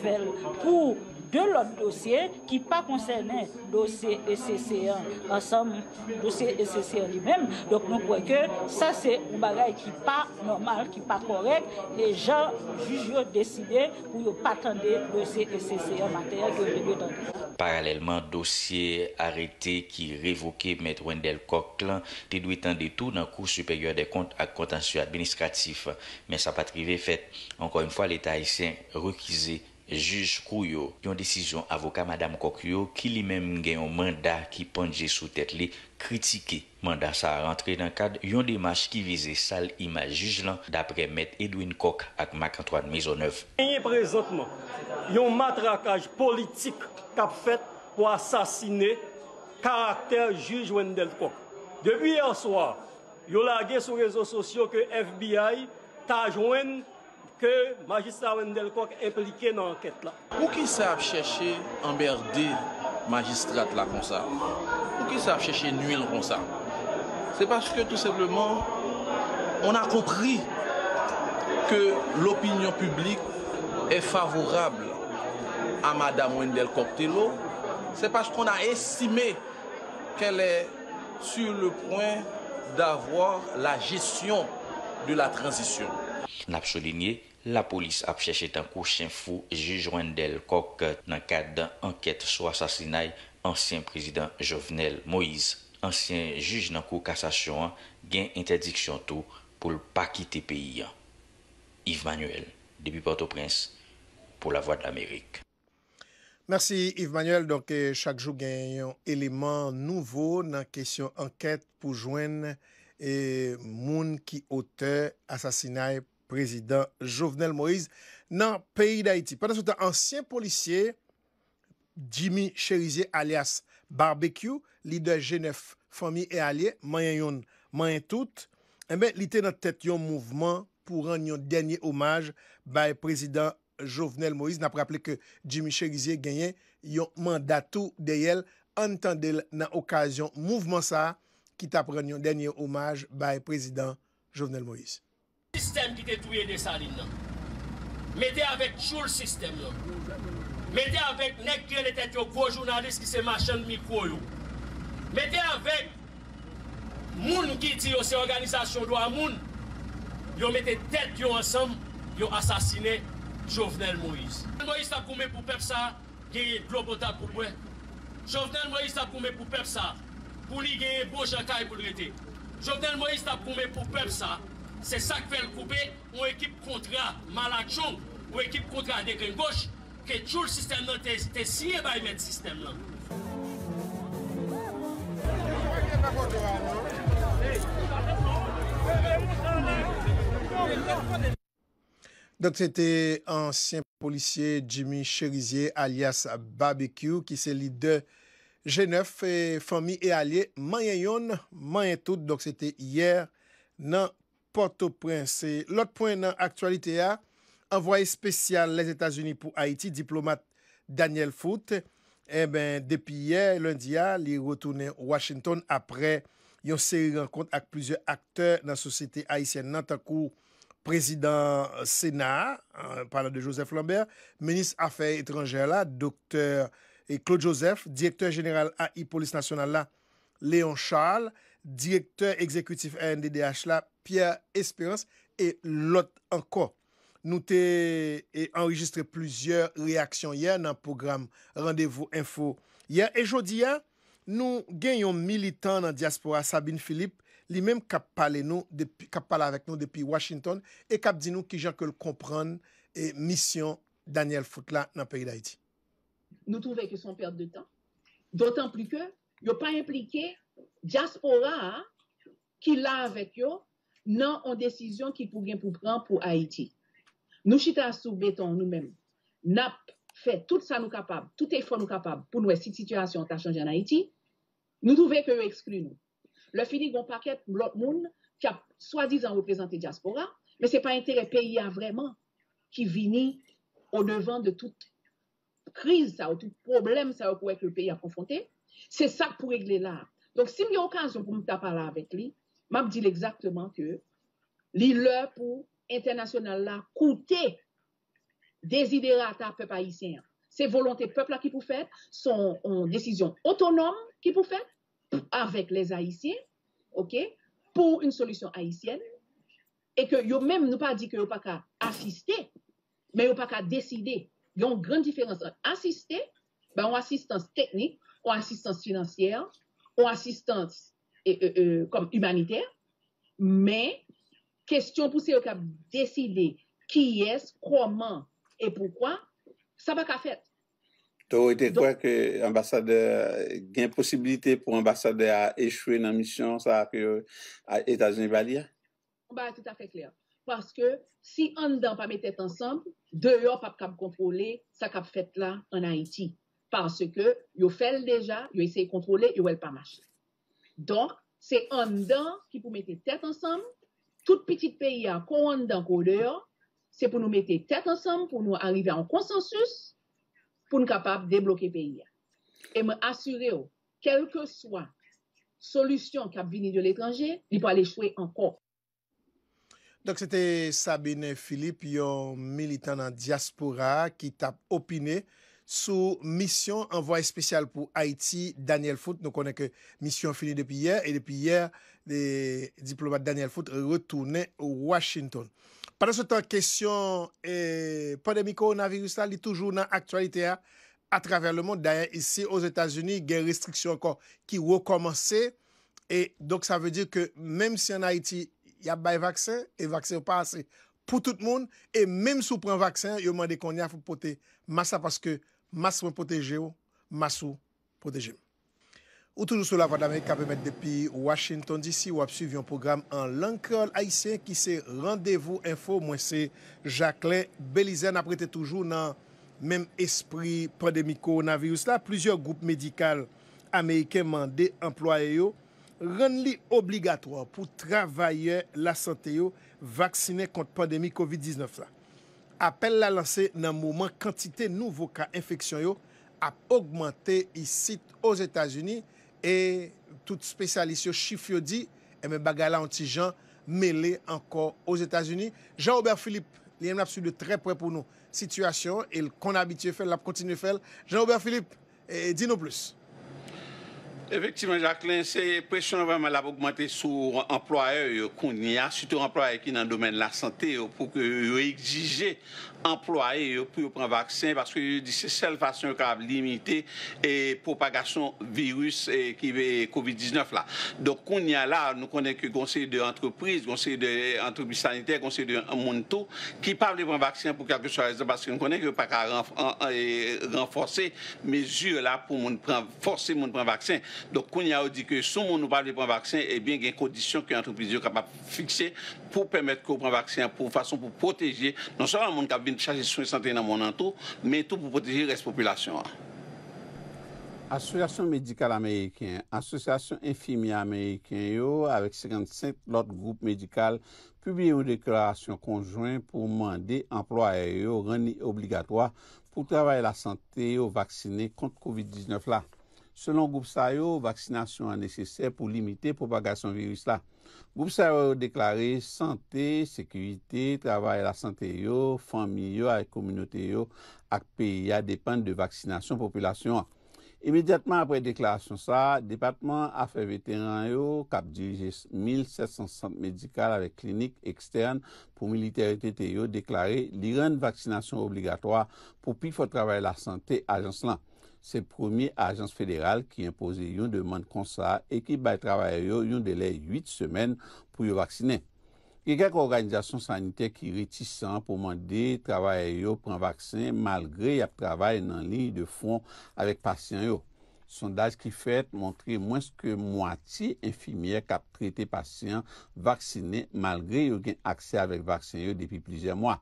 fait pour de lot dosye ki pa konserne dosye SSC1. Ansem, dosye SSC1 li men, dok nou kweke, sa se ou bagay ki pa normal, ki pa korek, le jan ju yo deside pou yo patande dosye SSC1 mater. Paralèlman, dosye arete ki revoke met Wendell Cochlan te dwi tande tou nan kou supègyor de kont ak kontansyo administratif. Men sa patrive fet, ankon yon fwa, le taïsyen rekize Juge Kouyo, yon desisyon avoka Madame Kokyo, ki li menm gen yon manda ki ponje sou tet li, kritike manda sa rentre nan kad. Yon demache ki vize sal imaj juj lan, dapre met Edwin Kok ak makantouan mezo nev. Enye prezantman, yon matrakaj politik kap fet pou asasine karakter juj Wendel Kok. Depi yon swa, yon lage sou rezo sosyo ke FBI, ta jwen... que magistrat Wendell est impliqué dans l'enquête là. Pour qui savent chercher emmerder magistrat là comme ça Pour qui savent chercher nuire comme ça C'est parce que tout simplement, on a compris que l'opinion publique est favorable à Madame Wendell Telo. C'est parce qu'on a estimé qu'elle est sur le point d'avoir la gestion de la transition. N'a pas La polis ap chèche tan kou chen fou jujouen del kok nan kade dan anket sou asasinae ansyen prezident Jovenel Moïse. Ansyen juj nan kou kasa chouan gen interdiksyon tou pou l pa ki te peyi an. Yves Manuel, Depi Porto Prince, pou la Voix de l'Amérique. Merci Yves Manuel. Donc, euh, chakjou gen yon eleman nouvo nan kèsyon anket pou jwen moun ki ote asasinae polis. Prezident Jovenel Moïse nan peyi d'Haïti. Pendant sou ta ansyen polisye, Jimmy Cherizier alias Barbecue, lider G9 Fomi et Alie, mayen yon, mayen tout, e men li te nan tet yon mouvment pou ran yon denye omaj bay Prezident Jovenel Moïse. Na pre aple ke Jimmy Cherizier genyen yon mandato de yel an tendel nan okasyon mouvment sa ki ta pran yon denye omaj bay Prezident Jovenel Moïse. système qui te des salines. Mettez avec tout le système. Mettez avec nèg qui était un gros journalistes qui se marchand de micro. Mettez avec moun qui dit organisations, organisation droit moun. Yo mettez tête yo ensemble, yo assassiné Jovenel Moïse. Moïse a commis pour peuple ça, gagner de l'eau potable pour moi. Jovenel Moïse a commis pour peuple ça, pour lui gagner beau jancaille pour le Jovenel Moïse a commis pour peuple ça. Se sak fèl koupè, ou ekip kontra malak chou, ou ekip kontra degren goch, ke chou l'sistem nan te siye, bay men l'sistem nan. Donk se te ansyen polisye Jimmy Cherizier alias Barbecue ki se li de G9, fomi e alye, mayen yon, mayen tout, donk se te yer nan polisye. Porto Prince, l'ot point nan aktualite a, anvoye spesyal les Etats-Unis pou Haiti, diplomat Daniel Foote, eh depi ye, lundi a, li rotounen Washington, apre yon seri renkont ak plusieurs akteur nan sosete Haitien, nan takou prezident Sénat, parlant de Joseph Lambert, menis afe etranger la, Dr. Claude Joseph, direktor general AI Polis Nationale la, Léon Charles, direktor exekutif ANDDH la, Pierre Esperance, et l'autre encore. Nous t'ai e, enregistré plusieurs réactions hier dans le programme Rendez-vous Info hier. Et je vous dis hier, nous gagnons militants dans Diaspora, Sabine Philippe, lui-même qui a parlé avec nous depuis Washington et qui a dit nous qu'il y a que le comprendre et mission Daniel Fouclat dans le pays d'Haïti. Nous trouvons que c'est une perte de temps, d'autant plus que il n'y a pas impliqué Diaspora qui l'a avec nous nan an desisyon ki pou gen pou pran pou Haiti. Nou chita sou beton nou men, nap fe tout sa nou kapab, tout e fwa nou kapab pou nou e sit situasyon ta chanje an Haiti, nou douve ke yo eksklu nou. Le fini goun paket lout moun ki ap swadi zan reprezenti diaspora, men se pa entere peyi a vreman ki vini o devan de tout kriz sa, ou tout problem sa yo pou ek yo peyi a konfonte, se sak pou regle la. Donk si myo okans yon pou mouta pala avet li, map di l'exaktman ke li lè pou internasyonal la koute desiderata pepe aisyen. Se volante pepe la ki pou fè, son desisyon otonom ki pou fè, avèk les aisyen, ok, pou un solisyon aisyen, e ke yo mèm nou pa di ke yo pa ka asiste, men yo pa ka deside. Yo yon gran diferans an. Asiste, ba yon asistans teknik, yon asistans financier, yon asistans teknik, E, e, e, kom humanitèr, mè, kèstyon pou se yo kap deside ki yes, kwa man, e poukwa, sa pa ka fèt. To ou ete kwa ke ambasade gen posibilite pou ambasade a echwe nan misyon sa ki yo etazen valia? Ba, tout a fè kler. Paske, si an dan pa metèt ansan, deyo pa kap kontrole sa kap fèt la an Haiti. Paske yo fèl deja, yo esey kontrole, yo wel pa mâche. Donk, se an dan ki pou mette tèt ansem, tout piti peyi an kon an dan kode an, se pou nou mette tèt ansem pou nou arive an konsensus pou nou kapap deblokè peyi an. E mè asyre yo, kelke swan solusyon kap vini de l'étranje, li pou alè chwe ankon. Donk, se te Sabine Philippe, yon militant nan diaspora ki tap opinè. sou misyon an voye spesyal pou Haiti, Daniel Foote. Nou konen ke misyon fini depi yer, e depi yer diplomat Daniel Foote retoune Washington. Padan sou tan kesyon pandemi koronavirus la, li toujou nan aktualite a, a traver le monde. Dayan, isi, ouz Etats-Unis, gen restriksyon akon ki wou komanse. E, dok sa ve dir ke, mem si an Haiti, ya bay vaksen, e vaksen ou pa ase, pou tout moun, e mem sou pren vaksen, yo mwende kon ya pou pote massa, paske Mas mwen poteje ou, mas ou poteje mwen. Ou toujou sou la vòd d'Amerika pèmèd depi Washington DC ou ap suivi yon program an lankrol haisyen ki se randevou info mwen se Jacqueline Belize. An ap rete toujou nan mèm espri pandemi koronavirous la. Plouzyor goup medikal Amerikeman de employe yo rande li obligatoi pou travaye la sante yo vaksine kont pandemi COVID-19 la. apel la lanse nan mouman kantite nouvo ka infeksyon yo ap augmante isi os Etats-Unis e tout spesyalis yo chif yo di eme eh bagala anti-jan mele anko os Etats-Unis. Jean-Aubert Philippe li eme ap su de tre pre pou nou situasyon e l kon abitye fel ap kontine fel. Jean-Aubert Philippe, eh, di nou plus. Effectivement, Jacqueline, c'est pression vraiment mal augmenter sur employeurs euh, qu'on y a, surtout employeurs qui sont dans le domaine de la santé, euh, pour que euh, exiger employés pour prendre vaccin parce que c'est seule façon de limiter et eh, propagation virus et eh, qui est eh, Covid-19 là. Donc on y a là nous connaît que conseil d'entreprise, conseil de entreprise sanitaire, conseil de monde qui parle de prendre vaccin pour quelque chose parce qu'on connaît que pas qu'à renforcer mesures là pour prendre forcer monde prendre vaccin. Donc on y a dit que si on nous parle de prendre vaccin et bien il y a des conditions que l'entreprise est capable de fixer pour permettre qu'on prenne vaccin pour façon pour protéger non seulement mon monde qui de de soins de santé dans mon entour, mais tout pour protéger la population. Association médicale américaine, association infirmière américaine, avec 55 autres groupes médicaux, publient une déclaration conjointe pour demander employeurs rendre obligatoire pour travailler la santé aux vacciner contre COVID-19 là. Selon Goupsa yo, vaksinasyon an neseser pou limite propagasyon virus la. Goupsa yo deklare, sante, sekurite, travay la sante yo, fami yo, a ekomunote yo, akpe ya depan de vaksinasyon populasyon. Emedyatman apre deklarasyon sa, Depatman Afre Veteran yo kap dirije 1760 medikal avek klinik ekstern pou militarite yo deklare li ren vaksinasyon obligatwa pou pi fote travay la sante ajans lan. Se promi ajans federal ki impose yon deman konsa e ki bay travaye yo yon dele 8 semen pou yo vaksine. Ye kak organizasyon sanite ki retisan pou mande travaye yo pran vaksine malgre yap travaye nan liye de fon avek pasyen yo. Sondaj ki fet montre mwens ke mwati infimiye kap trete pasyen vaksine malgre yo gen akse avek vaksine yo depi plize mwa.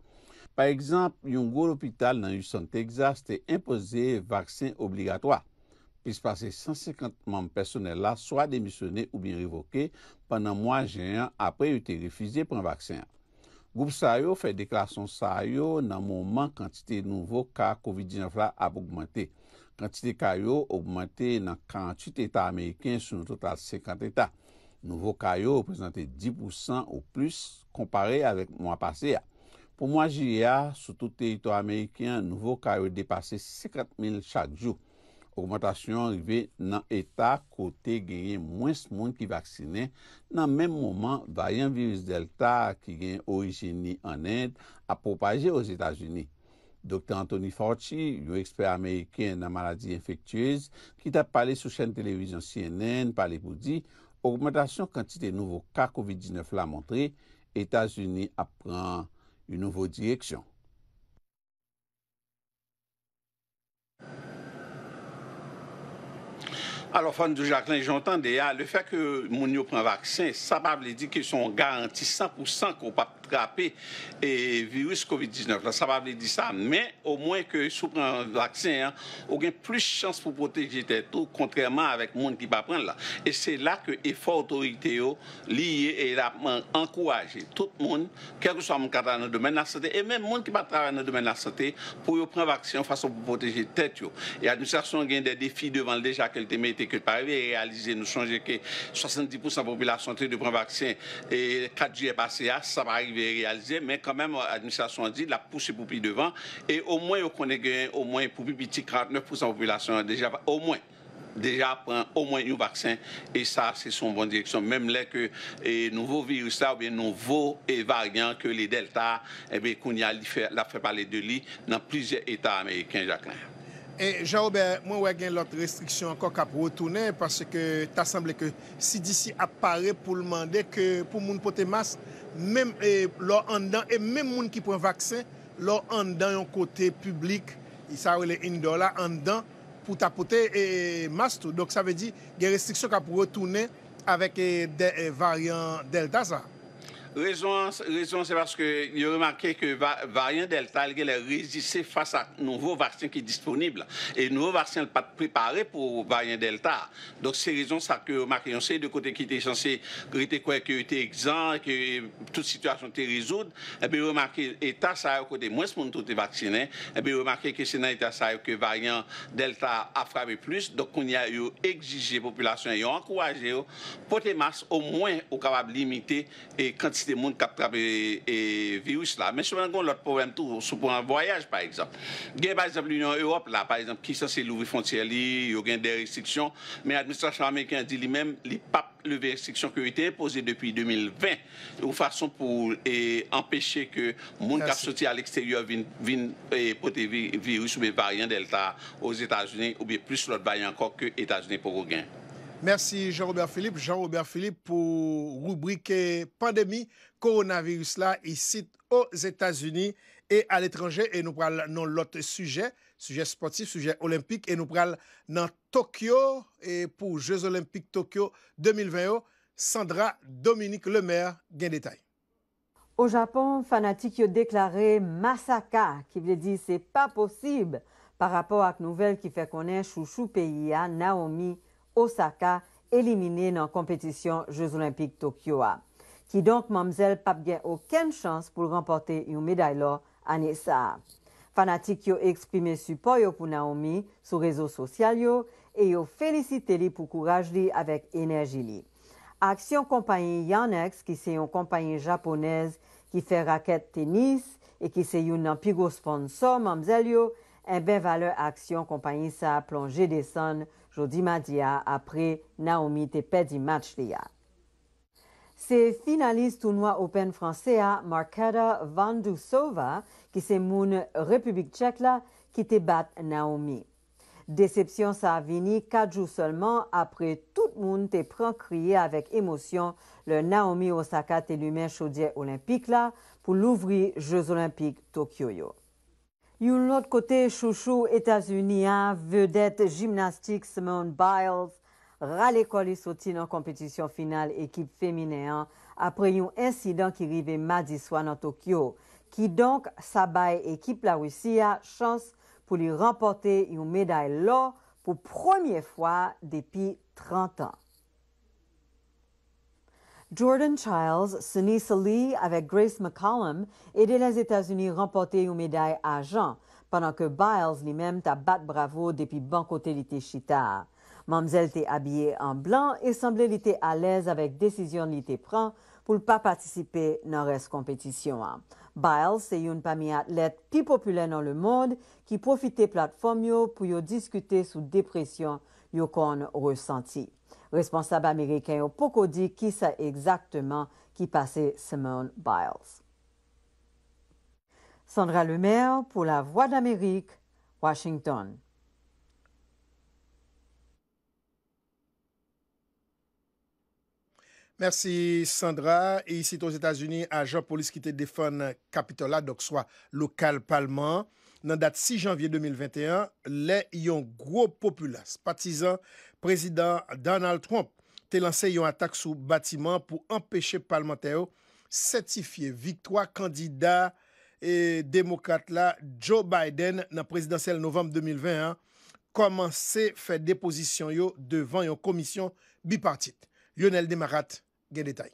Par ekzamp, yon gwo l'opital nan yon santexas te impoze vaksin obligatwa. Pis pase 150 mame personel la swa demisyone ou bin revoke pan nan mwa jenyan apre yote refize pou yon vaksin. Goup sa yo fe dekla son sa yo nan mouman kantite nouvo ka COVID-19 la ap oubmente. Kantite ka yo oubmente nan 48 etat Ameriken sou nou total 50 etat. Nouvo ka yo oubmente 10% ou plus kompare avek mwa pase ya. Po mwa jya, sou tout terito Amerikyan, nouvo ka yo depase 50.000 chak djou. Ormantasyon yve nan ETA kote genye mwens moun ki vaksine nan menm mwoman vayan virus Delta ki genye origini an end apropaje os Etaj Unie. Dr. Anthony Fauci, yon ekspert Amerikyan nan maladi infektyez ki ta pale sou chen televizyon CNN pale pou di, ormantasyon kantite nouvo ka COVID-19 la montre Etaj Unie apren une nouvelle direction. Alors, fan de Jacqueline, j'entends déjà, le fait que Mounio prend vaccin, ça ne veut dire qu'ils sont garantis 100% qu'on pas grappé et virus COVID-19. ça va vous dire ça, mais au moins que sous un vaccin, hein, on a plus de chance pour protéger tête contrairement avec le monde qui va prendre là. Et c'est là que l'effort autorité lié et encourager tout le monde, quel que soit mon dans le domaine de la santé, et même le monde qui va travailler dans le domaine de la santé, pour prendre vaccin façon pour protéger tête. Et l'administration a des défis devant déjà qu'elle était mettée que par réaliser, nous changer que 70% de la population de prendre vaccin et 4 jours passés, ah, ça va arriver mais quand même, l'administration dit, la pousse pour plus devant. Et au moins, on connaît au moins pour plus petit 49% de la population, déjà, au moins déjà prend au moins un vaccin et ça c'est son bonne direction même là que et nouveau virus ça ou bien nouveau et variant que les delta et eh bien qu'on a la fait parler de lui dans plusieurs états américains Jacqueline et jean aubert moi, j'ai l'autre restriction encore qu'à retourner parce que tu as semblé que si d'ici apparaît pour demander que pour mon porter masque, mèm lò an dan, mèm moun ki prè vaksè, lò an dan yon kote publik, yon kote publik, an dan pou tapote mastou. Dok sa ve di, gen restriksyon ka pou retounè avèk de variant Delta sa. Raison, raison c'est parce que j'ai remarqué que va, variant Delta, il résisté face à nouveau vaccin qui est disponibles. Et nouveau vaccin n'est pas préparé pour variant Delta. Donc, c'est raison ça que remarqué. On sait de côté qui était censé, qui quoi, qui était exempt, que toute situation était résolue. Et eh bien, remarqué, l'État, ça a côté moins de monde qui était vacciné. Et bien, remarqué que c'est dans l'État, ça que variant Delta a frappé plus. Donc, on y a eu exigé population, et encouragé, pour porter masque au moins, au capable limiter et quantité des de monde qui a le virus là. Mais souvent, on a l'autre problème tout, pour un voyage, par exemple. Il y a, par exemple, l'Union Europe, là, par exemple, qui ça, l'ouvrir frontière, il y a des restrictions, mais l'administration américaine dit lui-même, les pas lever restrictions qui ont été imposées depuis 2020 de façon pour empêcher que les gens qui sorti à l'extérieur viennent porter virus ou bien variant Delta aux États-Unis ou bien plus l'autre variant encore que les États-Unis pour gagner. Merci Jean-Robert Philippe. Jean-Robert Philippe pour rubrique pandémie, coronavirus là, ici aux États-Unis et à l'étranger. Et nous parlons l'autre sujet, sujet sportif, sujet olympique. Et nous parlons dans Tokyo et pour Jeux Olympiques Tokyo 2020. Sandra Dominique Lemaire, gain détail. Au Japon, fanatiques massacre, qui qui qui veut dire « c'est pas possible » par rapport à à nouvelle qui fait connaître chouchou P.I.A., hein, Naomi Osaka, elimine nan kompetisyon Jeuz Olimpik Tokyo a. Ki donk mamzèl pape gen oken chans pou remporte yon medailo ane sa a. Fanatik yo eksprime supo yo pou Naomi sou rezo sosyal yo e yo felisite li pou kouraj li avèk enerji li. Aksyon kompanyen Yanex, ki se yon kompanyen Japonez ki fe raket tenis e ki se yon nan pigo sponsor mamzèl yo, en ben vale aksyon kompanyen sa a plonje desan ou madia après Naomi te pedi match C'est finaliste finaliste tournoi Open français, a Marketa Vandusova qui se République République tchèque, qui te bat Naomi. Déception a vini 4 jours seulement après tout le te pran crier avec émotion le Naomi Osaka te même olympique olympique pour pour l'ouvrir Jeux Olympiques Tokyo Yon lot kote chouchou Etasunian vedette jimnastik Simone Biles rale kon li soti nan kompetisyon final ekip feminean apre yon insidan ki rive madiswa nan Tokyo. Ki donk sa bay ekip la wisi a chans pou li rempote yon meday lor pou premier fwa depi 30 an. Jordan Childs, Sunisa Lee, avek Grace McCollum, e de las Etats-Unis rempote yon meday ajan, pandan ke Biles li menm ta bat bravo depi bankote li te chita. Mamzel te abye en blan, e semble li te alez avek desisyon li te pran pou l pa patisipe nan res kompetisyon an. Biles se yon pami atlet ti popule nan le moun ki profite platform yo pou yo diskute sou depresyon yo kon resanti. Responsable américain au POCO dit qui sait exactement qui passait Simone Biles. Sandra Lemaire pour la Voix d'Amérique, Washington. Merci Sandra. Et ici aux États-Unis, agent police qui te défend Capitola, donc soit local parlement, dans date 6 janvier 2021, les yon gros populace, partisans Prezident Donald Trump te lanse yon atak sou batiman pou empeshe parlmante yo setifiye viktoa kandida e, demokatla Joe Biden nan prezidansel novem 2021 koman se fe deposisyon yo devan yon komisyon bi partit. Yonel Demarate gen detay.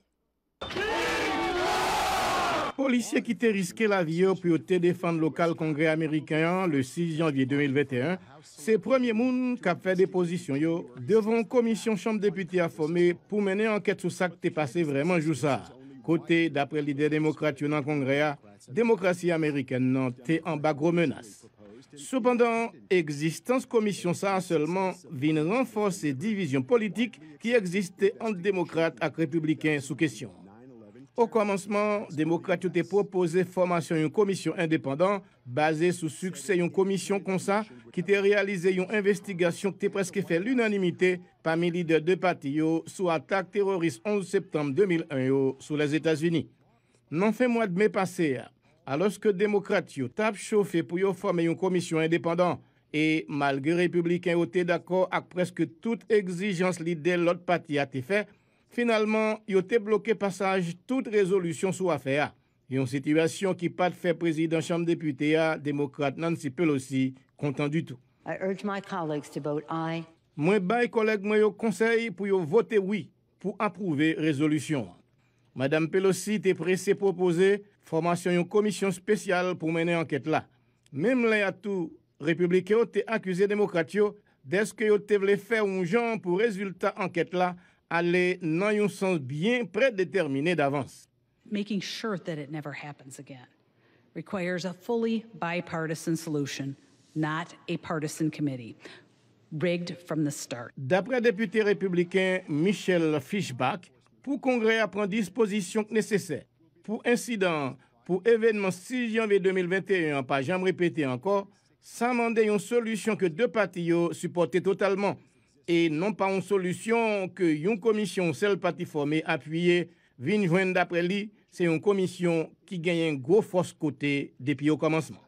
policiers qui t'ont risqué la vie pour te défendre local congrès américain le 6 janvier 2021, c'est le premier monde qui a fait des positions devant devant commission chambre députée à pour mener enquête sur ce qui s'est passé vraiment jour ça. Côté, d'après l'idée démocrate dans congrès, la démocratie américaine est en bas gros menace. Cependant, existence commission ça a seulement vient renforcer division politique qui existait entre démocrates et républicains sous question. Au commencement, démocrate te proposé formation une commission indépendante basée sur succès une commission comme ça qui t'a réalisé une investigation qui presque fait l'unanimité parmi les leaders de partis sous attaque terroriste 11 septembre 2001 sur les États-Unis. Non fait mois de mai passé, alors que démocrate tape chauffé pour former une commission indépendante et malgré républicains ont d'accord avec presque toute exigence l'idée l'autre parti a été fait, Finalman, yo te bloke pasaj tout rezolusyon sou afe a. Yon sityasyon ki pat fe prezid an chanm depute a, demokrate Nancy Pelosi kontan du tou. Mwen bay koleg mwen yo konsey pou yo vote oui pou aprouve rezolusyon. Madame Pelosi te prese propose formasyon yon komisyon spesyal pou mene anket la. Memle atou, republikyo te akuse demokrate yo deske yo te vle fe un jan pou rezultat anket la aller dans un sens bien prédéterminé d'avance. Making sure that it never happens again requires a fully bipartisan solution, not a partisan committee. Rigged from the start. D'après député républicain Michel Fischbach, pour Congrès à prendre disposition nécessaire pour incident, pour événement 6 janvier 2021, pas jamais répété encore, sans demander une solution que deux partis supportaient totalement et non pas une solution que une commission seule partie formée appuyée vient joindre d'après lui, c'est une commission qui gagne un gros force côté depuis au commencement.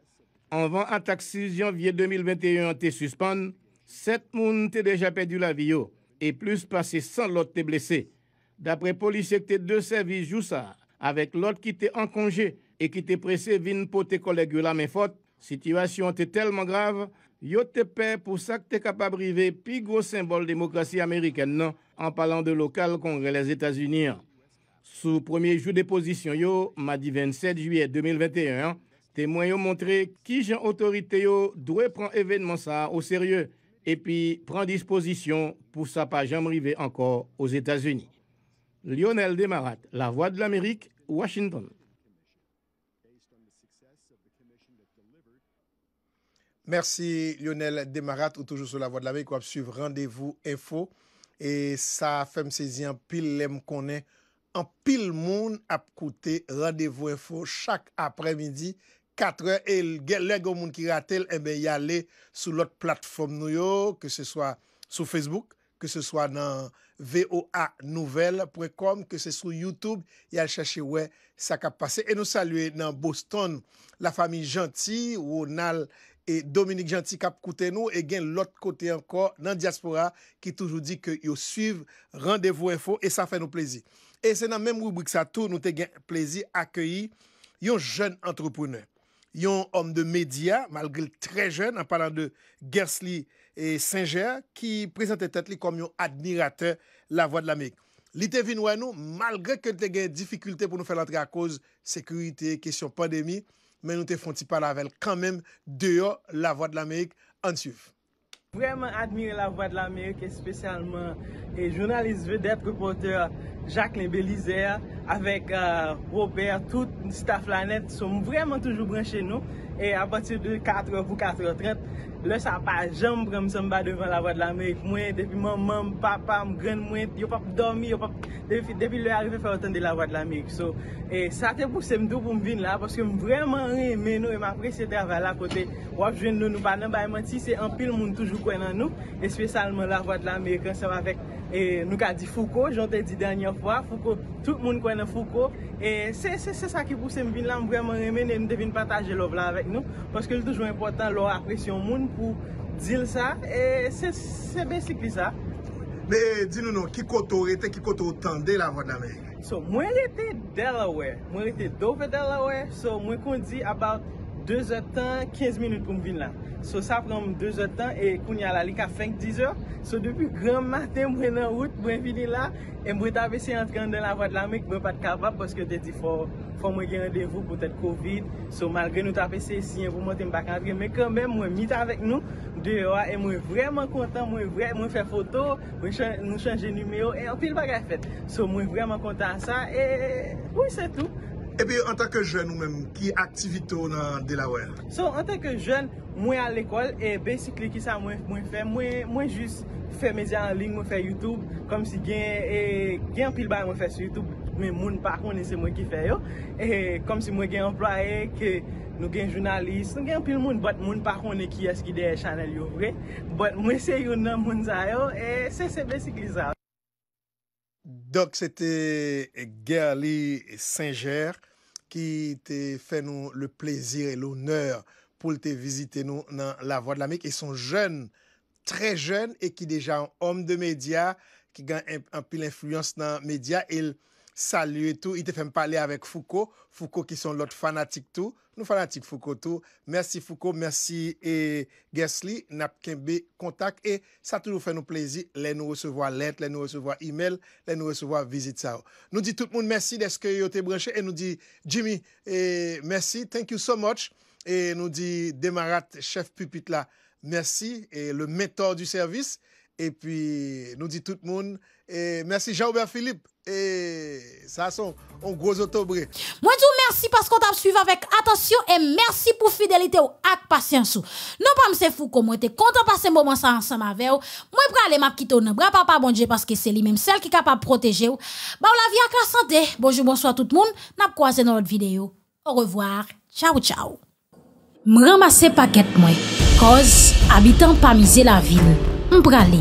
En vent à taxi janvier 2021 te suspend, sept personnes ont déjà perdu la vie et plus passé sans l'autre blessé. D'après police, qui deux services jouent ça avec l'autre qui était en congé et qui était pressé pour tes collègue la main forte, situation était tellement grave yo te paie pour ça que t'es capable de plus gros symbole démocratie américaine non, en parlant de local congrès les États-Unis. Hein. Sous premier jour position, yo, mardi 27 juillet 2021, témoignons montrer montré qui j'ai autorité yo doit prendre événement ça au sérieux et puis prendre disposition pour ça pas jamais arriver encore aux États-Unis. Lionel Demarat, La Voix de l'Amérique, Washington. Mersi Lionel Demarate ou toujou sou la Voix de la Mecque wap suiv Rendezvous Info. E sa fem sezi an pil lem konen an pil moun ap koute Rendezvous Info chak apre midi 4 e. E lè gomoun ki gatel e eh be yale sou lot platform nou yo, ke se swa sou Facebook, ke se swa nan VOA Nouvel prekom, ke se sou Youtube, yal chache wè sa kap pase. E nou salue nan Boston la fami Gentil ou Nal... E Dominique Gentil kap koute nou e gen lot kote anko nan diaspora ki toujou di ke yo suiv, rendez-vous info e sa fè nou plezi. E se nan menm rubrik sa tou nou te gen plezi akyeyi yon jen entreprener. Yon om de media, malgre l tre jen, an palan de Gersli et eh, Saint-Ger, ki prezente tet li kom yon admiratè la voie de l'Amérique. Li te vinou an nou, malgre ke te gen difficultè pou nou fè l'antre a koz, sekurite, kesyon pandemi, men nou te fonti pa lavel kanmen deyo la Voix de l'Amerik. An tsyuf. Vreman admire la Voix de l'Amerik, espesyalman, e jounalist vedet repoteur Jacqueline Belizer. Avèk euh, Robert, tout staff lanet soum vreman toujou branche nou E apatir de 4 vou 4 vou 30 Le sa pa jamb rem se mba devan la vwa de l'Amerik mwen Depi mwen mwen, mwen papa mwen, mwen mwen, yon pa pou dormi Depi le arife fè otan de la vwa de l'Amerik E sa te pwuse mdou pou m vin la Pwoske m vreman reme nou e m apresye te avan la kote Wap jwen nou nou ba nan ba Yon ti se anpil moun toujou kwen nan nou Espesalman la vwa de l'Amerik E nou ka di Foucault, jante di danyan fwa, Foucault, tout moun kwenne Foucault, e se se se sa ki pwese m vin lan m breman remene, m devin pataje lov la vek nou, paske lou toujou important lor apresyon moun pou dil sa, e se se besik li sa. Me di nou nou, ki koto rete, ki koto tande la vod la men? So, mwen rete Delaware, mwen rete Dover, Delaware, so mwen kondi about 2 ot tan, 15 minut pou m vin la. So, sa pranm 2 ot tan, e koun yal alika 5-10 or. So, depi gran maten mwen nan wout, mwen vin li la, e mwen tabese entran den la vat la me, mwen pat kava, poske deti fo mwen gen randevou potet COVID. So, malgre nou tabese si, mwen mwen te mbak andre, me kambem mwen mit avèk nou, dewa, e mwen vreman kontan, mwen fè foto, mwen chanje numeo, e anpil bagay fèt. So, mwen vreman kontan sa, e wè, wè, wè, wè, wè, wè, wè, wè, Ebe, an tak ke jen ou men, ki aktivito nan Delaware? So, an tak ke jen, mwen al ekol, e besikli ki sa mwen fè, mwen jist fè media an ling, mwen fè YouTube, kom si gen, e gen pil bay mwen fè YouTube, mwen moun pakone se mwen ki fè yo, e kom si mwen gen employe, ke nou gen jounalist, gen pil moun, mwen pat moun pakone ki eski de chanel yo, mwen se yon nan moun zayo, e se se besikli zayo. Dok, se te Gerli Saint-Ger qui te fe nou le plezir et l'honneur pou te vizite nou nan la Voix de l'Amérique. E son jen, tre jen, e ki deja an om de media, ki gan apil influence nan media. E salu et tout, e te fe mpale avek Foucault, Foucault ki son lot fanatik tout. Nou fanatik Foucaultou, mersi Foucault, mersi Guesli, Napkin B, Kontak, e sa toujou fè nou plezi, lè nou resevwa let, lè nou resevwa email, lè nou resevwa visite sa ou. Nou di tout moun mersi deske yo te breche, e nou di Jimmy, mersi, thank you so much, e nou di Demarat, chef pupit la, mersi, e le metor du servis, e pi nou di tout moun, mersi Jean-Obert Philippe, e sa son, on grozotobre. merci parce qu'on t'a suivi avec attention et merci pour fidélité ou patience. Non pas m'se fou comment t'es content passer moment ça ensemble avec vous. Moi pour aller m'a quitter dans bras papa bon Dieu parce que c'est lui même celle qui capable protéger ou. Bah la vie avec la santé. Bonjour bonsoir tout le monde. N'a croisé dans notre vidéo. Au revoir. Ciao ciao. M'ramasser paquet moi. Cause habitant pas la ville. aller.